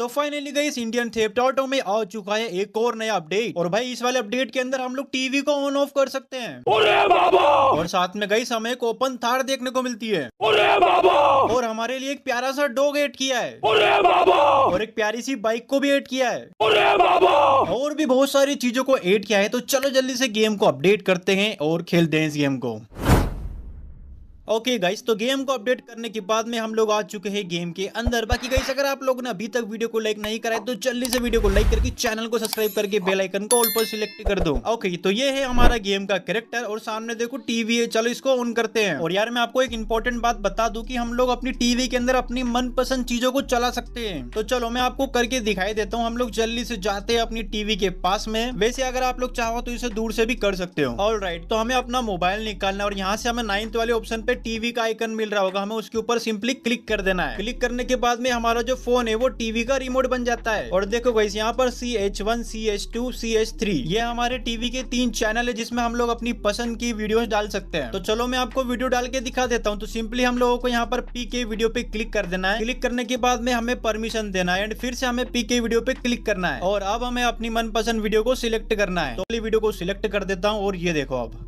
तो फाइनली गई Indian theft auto में आ चुका है एक और नया अपडेट और भाई इस वाले अपडेट के अंदर हम लोग टीवी को ऑन ऑफ कर सकते हैं बाबा और साथ में गई समय को ओपन थार देखने को मिलती है बाबा और हमारे लिए एक प्यारा सा डॉग एड किया है बाबा और एक प्यारी सी बाइक को भी एड किया है बाबा और भी बहुत सारी चीजों को एड किया है तो चलो जल्दी से गेम को अपडेट करते हैं और खेलते हैं इस गेम को ओके गाइस तो गेम को अपडेट करने के बाद में हम लोग आ चुके हैं गेम के अंदर बाकी गाइस अगर आप लोग ने अभी तक वीडियो को लाइक नहीं कराए तो जल्दी से वीडियो को लाइक करके चैनल को सब्सक्राइब करके बेल आइकन को ऑल पर सिलेक्ट कर दो ओके तो ये है हमारा गेम का कैरेक्टर और सामने देखो टीवी है चलो इसको ऑन करते हैं और यार मैं आपको एक इम्पोर्टेंट बात बता दू की हम लोग अपनी टीवी के अंदर अपनी मनपसंद चीजों को चला सकते हैं तो चलो मैं आपको करके दिखाई देता हूँ हम लोग जल्दी से जाते हैं अपनी टीवी के पास में वैसे अगर आप लोग चाहो तो इसे दूर से भी कर सकते हो ऑल राइट तो हमें अपना मोबाइल निकालना और यहाँ से हमें नाइन्थ वाले ऑप्शन पे टीवी का आइकन मिल रहा होगा हमें उसके ऊपर सिंपली क्लिक कर देना है क्लिक करने के बाद में हमारा जो फोन है वो टीवी का रिमोट बन जाता है और देखो भाई यहाँ पर C H one C H two C H three ये हमारे टीवी के तीन चैनल है जिसमें हम लोग अपनी पसंद की वीडियो डाल सकते हैं तो चलो मैं आपको वीडियो डाल के दिखा देता हूँ तो सिंपली हम लोगों को यहाँ पर पी के वीडियो पे क्लिक कर देना है क्लिक करने के बाद में हमें परमिशन देना है एंड फिर से हमें पी के वीडियो पे क्लिक करना है और अब हमें अपनी मनपसंद वीडियो को सिलेक्ट करना है तो वीडियो को सिलेक्ट कर देता हूँ और ये देखो अब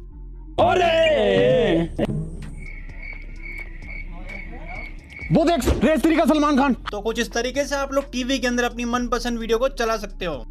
वो देख रेस का सलमान खान तो कुछ इस तरीके से आप लोग टीवी के अंदर अपनी मनपसंद वीडियो को चला सकते हो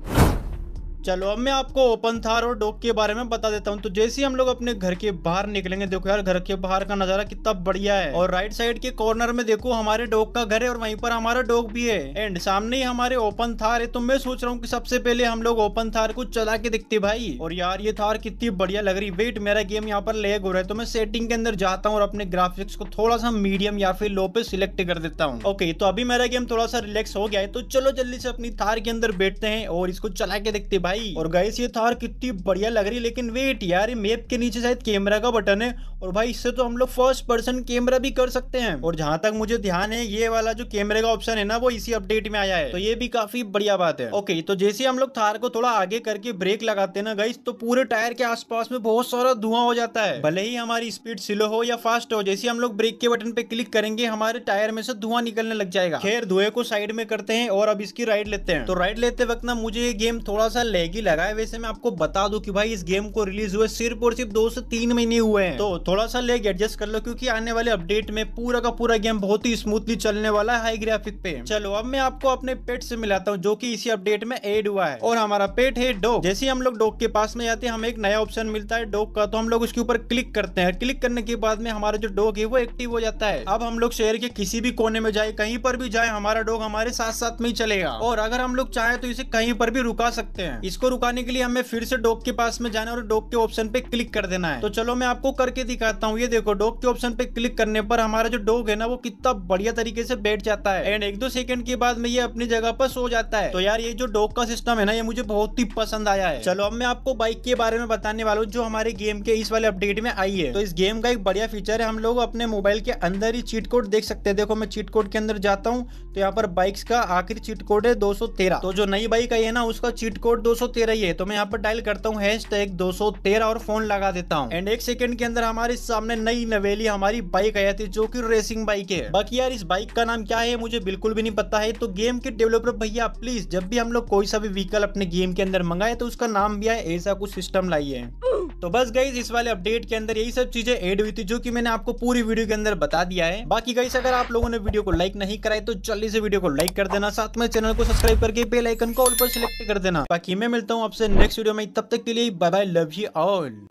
चलो अब मैं आपको ओपन थार और डॉग के बारे में बता देता हूँ तो जैसे ही हम लोग अपने घर के बाहर निकलेंगे देखो यार घर के बाहर का नजारा कितना बढ़िया है और राइट साइड के कॉर्नर में देखो हमारे डॉग का घर है और वहीं पर हमारा डॉग भी है एंड सामने ही हमारे ओपन थार है तो मैं सोच रहा हूँ की सबसे पहले हम लोग ओपन थार को चला के दिखते भाई और यार ये थार कितनी बढ़िया लग रही वेट मेरा गेम यहाँ पर लेग हो रहा है तो मैं सेटिंग के अंदर जाता हूँ और अपने ग्राफिक्स को थोड़ा सा मीडियम या फिर लो पे सिलेक्ट कर देता हूँ ओके तो अभी मेरा गेम थोड़ा सा रिलेक्स हो गया है तो चलो जल्दी से अपनी थार के अंदर बैठते हैं और इसको चला के देखते भाई भाई और गाइस ये थार कितनी बढ़िया लग रही लेकिन वेट यार मैप के नीचे शायद कैमरा का बटन है और भाई इससे तो हम लोग फर्स्ट पर्सन कैमरा भी कर सकते हैं और जहाँ तक मुझे ध्यान है ये वाला जो कैमरे का ऑप्शन है ना वो इसी अपडेट में आया है तो ये भी काफी बढ़िया बात है ओके तो जैसे हम लोग थार को थोड़ा आगे करके ब्रेक लगाते ना गाइस तो पूरे टायर के आस में बहुत सारा धुआं हो जाता है भले ही हमारी स्पीड स्लो हो या फास्ट हो जैसे हम लोग ब्रेक के बटन पे क्लिक करेंगे हमारे टायर में से धुआं निकलने लग जाएगा खैर धुएं को साइड में करते हैं और अब इसकी राइड लेते हैं तो राइड लेते वक्त ना मुझे ये गेम थोड़ा सा लगा लगाए वैसे मैं आपको बता दूं कि भाई इस गेम को रिलीज हुए सिर्फ और सिर्फ दो से तीन महीने हुए हैं तो थोड़ा सा लेग एडजस्ट कर लो क्योंकि आने वाले अपडेट में पूरा का पूरा गेम बहुत ही स्मूथली चलने वाला है हाई ग्राफिक पे चलो अब मैं आपको अपने पेट से मिलाता हूँ जो की इसी अपडेट में एड हुआ है और हमारा पेट है डॉग जैसे हम लोग डॉग के पास में जाते हैं हमें एक नया ऑप्शन मिलता है डॉग का तो हम लोग उसके ऊपर क्लिक करते हैं क्लिक करने के बाद में हमारा जो डॉग है वो एक्टिव हो जाता है अब हम लोग शहर के किसी भी कोने में जाए कहीं पर भी जाए हमारा डॉग हमारे साथ साथ में ही चलेगा और अगर हम लोग चाहे तो इसे कहीं पर भी रुका सकते हैं इसको रुकाने के लिए हमें फिर से डॉक के पास में जाना और डॉक के ऑप्शन पे क्लिक कर देना है तो चलो मैं आपको करके दिखाता हूँ ये देखो डॉक के ऑप्शन पे क्लिक करने पर हमारा जो डॉग है ना वो कितना बढ़िया तरीके से बैठ जाता है एंड एक दो सेकंड के बाद में ये अपनी जगह पर सो जाता है तो यार ये जो डॉग का सिस्टम है ना ये मुझे बहुत ही पसंद आया है चलो अब मैं आपको बाइक के बारे में बताने वाला हूँ जो हमारे गेम के इस वाले अपडेट में आई है तो इस गेम का एक बढ़िया फीचर है हम लोग अपने मोबाइल के अंदर ही चीट कोड देख सकते हैं देखो मैं चीट कोड के अंदर जाता हूँ तो यहाँ पर बाइक का आखिरी चीट कोड है दो तो जो नई बाइक आई है ना उसका चीट कोड दो 213 ही है तो मैं यहाँ पर डायल करता हूँ हैश टैग दो और फोन लगा देता हूँ एंड एक सेकंड के अंदर हमारे सामने नई नवेली हमारी बाइक आया थी जो की रेसिंग बाइक है बाकी यार इस बाइक का नाम क्या है मुझे बिल्कुल भी नहीं पता है तो गेम के डेवलपर भैया प्लीज जब भी हम लोग कोई सा भी व्हीकल अपने गेम के अंदर मंगाए तो उसका नाम भी आए ऐसा कुछ सिस्टम लाइए तो बस गई इस वाले अपडेट के अंदर यही सब चीजें एड हुई थी जो कि मैंने आपको पूरी वीडियो के अंदर बता दिया है बाकी गई अगर आप लोगों ने वीडियो को लाइक नहीं कराए तो जल्दी से वीडियो को लाइक कर देना साथ में चैनल को सब्सक्राइब करके बेल आइकन को ऑल पर सिलेक्ट कर देना बाकी मैं मिलता हूँ आपसे नेक्स्ट वीडियो में तब तक के लिए bye bye love you all